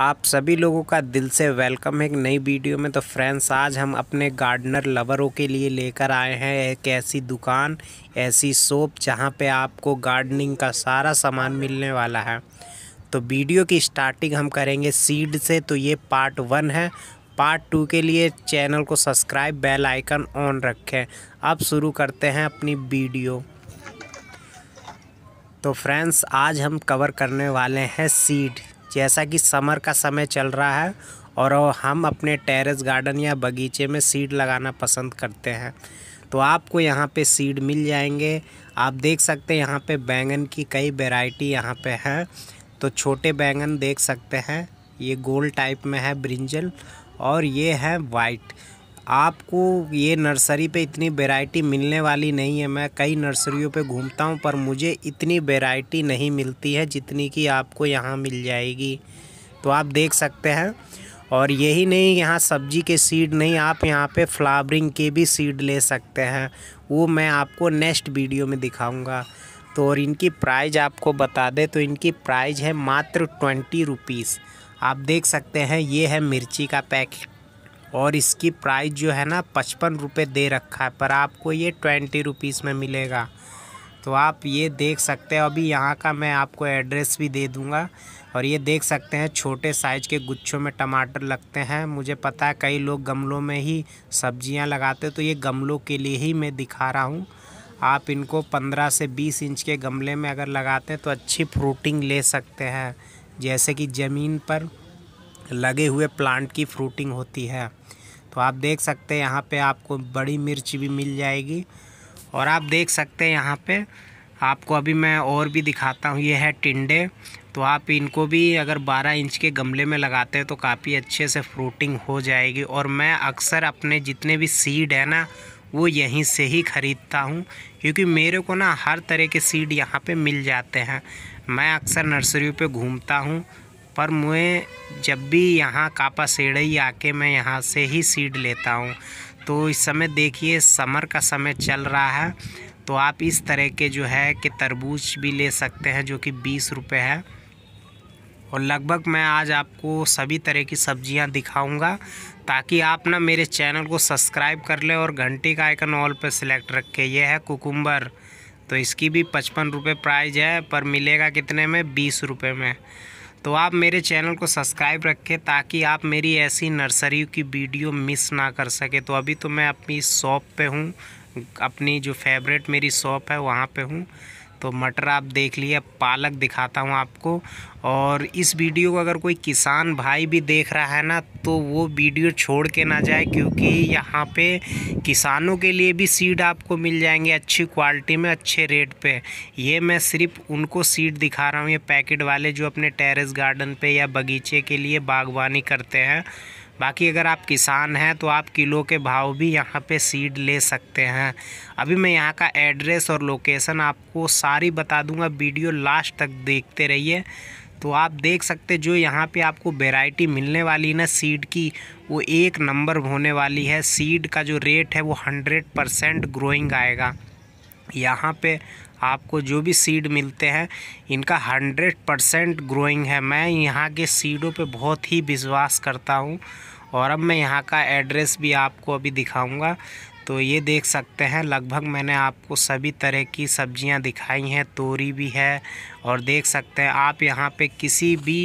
आप सभी लोगों का दिल से वेलकम है एक नई वीडियो में तो फ्रेंड्स आज हम अपने गार्डनर लवरों के लिए लेकर आए हैं एक ऐसी दुकान ऐसी शॉप जहां पे आपको गार्डनिंग का सारा सामान मिलने वाला है तो वीडियो की स्टार्टिंग हम करेंगे सीड से तो ये पार्ट वन है पार्ट टू के लिए चैनल को सब्सक्राइब बेल आइकन ऑन रखें अब शुरू करते हैं अपनी वीडियो तो फ्रेंड्स आज हम कवर करने वाले हैं सीड जैसा कि समर का समय चल रहा है और हम अपने टेरेस गार्डन या बगीचे में सीड लगाना पसंद करते हैं तो आपको यहाँ पे सीड मिल जाएंगे आप देख सकते हैं यहाँ पे बैंगन की कई वेराइटी यहाँ पे हैं तो छोटे बैंगन देख सकते हैं ये गोल टाइप में है ब्रिंजल और ये है वाइट आपको ये नर्सरी पे इतनी वेराइटी मिलने वाली नहीं है मैं कई नर्सरियों पे घूमता हूँ पर मुझे इतनी वेराइटी नहीं मिलती है जितनी कि आपको यहाँ मिल जाएगी तो आप देख सकते हैं और यही नहीं यहाँ सब्जी के सीड नहीं आप यहाँ पे फ्लावरिंग के भी सीड ले सकते हैं वो मैं आपको नेक्स्ट वीडियो में दिखाऊँगा तो और इनकी प्राइज आपको बता दें तो इनकी प्राइज है मात्र ट्वेंटी रुपीज़ आप देख सकते हैं ये है मिर्ची का पैकेट और इसकी प्राइस जो है ना पचपन रुपये दे रखा है पर आपको ये ट्वेंटी रुपीज़ में मिलेगा तो आप ये देख सकते हैं अभी यहाँ का मैं आपको एड्रेस भी दे दूँगा और ये देख सकते हैं छोटे साइज़ के गुच्छों में टमाटर लगते हैं मुझे पता है कई लोग गमलों में ही सब्जियां लगाते तो ये गमलों के लिए ही मैं दिखा रहा हूँ आप इनको पंद्रह से बीस इंच के गमले में अगर लगाते हैं तो अच्छी फ्रूटिंग ले सकते हैं जैसे कि ज़मीन पर लगे हुए प्लांट की फ्रूटिंग होती है तो आप देख सकते हैं यहाँ पे आपको बड़ी मिर्च भी मिल जाएगी और आप देख सकते हैं यहाँ पे आपको अभी मैं और भी दिखाता हूँ ये है टिंडे तो आप इनको भी अगर 12 इंच के गमले में लगाते हैं तो काफ़ी अच्छे से फ्रूटिंग हो जाएगी और मैं अक्सर अपने जितने भी सीड है ना वो यहीं से ही ख़रीदता हूँ क्योंकि मेरे को ना हर तरह के सीड यहाँ पर मिल जाते हैं मैं अक्सर नर्सरी पर घूमता हूँ पर मैं जब भी यहाँ कापा सेड़ई आके मैं यहाँ से ही सीड लेता हूँ तो इस समय देखिए समर का समय चल रहा है तो आप इस तरह के जो है कि तरबूज भी ले सकते हैं जो कि बीस रुपये है और लगभग मैं आज आपको सभी तरह की सब्जियां दिखाऊंगा ताकि आप ना मेरे चैनल को सब्सक्राइब कर लें और घंटी का आइकन ऑल पर सिलेक्ट रखें यह है कुकुम्बर तो इसकी भी पचपन रुपये प्राइज़ है पर मिलेगा कितने में बीस रुपये में तो आप मेरे चैनल को सब्सक्राइब रखें ताकि आप मेरी ऐसी नर्सरी की वीडियो मिस ना कर सके तो अभी तो मैं अपनी शॉप पे हूँ अपनी जो फेवरेट मेरी शॉप है वहाँ पे हूँ तो मटर आप देख लिए पालक दिखाता हूँ आपको और इस वीडियो को अगर कोई किसान भाई भी देख रहा है ना तो वो वीडियो छोड़ के ना जाए क्योंकि यहाँ पे किसानों के लिए भी सीड आपको मिल जाएंगे अच्छी क्वालिटी में अच्छे रेट पे ये मैं सिर्फ उनको सीड दिखा रहा हूँ ये पैकेट वाले जो अपने टेरेस गार्डन पे या बगीचे के लिए बागवानी करते हैं बाकी अगर आप किसान हैं तो आप किलो के भाव भी यहाँ पे सीड ले सकते हैं अभी मैं यहाँ का एड्रेस और लोकेशन आपको सारी बता दूंगा वीडियो लास्ट तक देखते रहिए तो आप देख सकते जो यहाँ पे आपको वेराइटी मिलने वाली ना सीड की वो एक नंबर होने वाली है सीड का जो रेट है वो हंड्रेड परसेंट ग्रोइंग आएगा यहाँ पे आपको जो भी सीड मिलते हैं इनका हंड्रेड परसेंट ग्रोइंग है मैं यहाँ के सीडों पे बहुत ही विश्वास करता हूँ और अब मैं यहाँ का एड्रेस भी आपको अभी दिखाऊंगा तो ये देख सकते हैं लगभग मैंने आपको सभी तरह की सब्जियां दिखाई हैं तोरी भी है और देख सकते हैं आप यहाँ पे किसी भी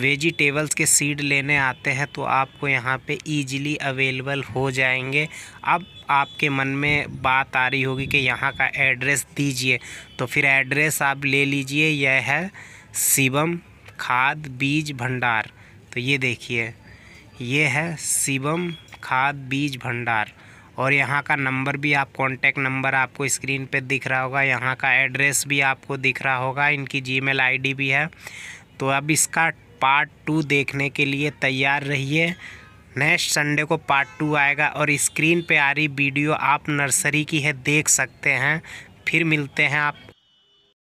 वेजिटेबल्स के सीड लेने आते हैं तो आपको यहाँ पे इजीली अवेलेबल हो जाएंगे अब आपके मन में बात आ रही होगी कि यहाँ का एड्रेस दीजिए तो फिर एड्रेस आप ले लीजिए यह है शिवम खाद बीज भंडार तो ये देखिए ये है शिवम खाद बीज भंडार और यहाँ का नंबर भी आप कॉन्टैक्ट नंबर आपको स्क्रीन पे दिख रहा होगा यहाँ का एड्रेस भी आपको दिख रहा होगा इनकी जीमेल आईडी भी है तो अब इसका पार्ट टू देखने के लिए तैयार रहिए नेक्स्ट संडे को पार्ट टू आएगा और स्क्रीन पे आ रही वीडियो आप नर्सरी की है देख सकते हैं फिर मिलते हैं आप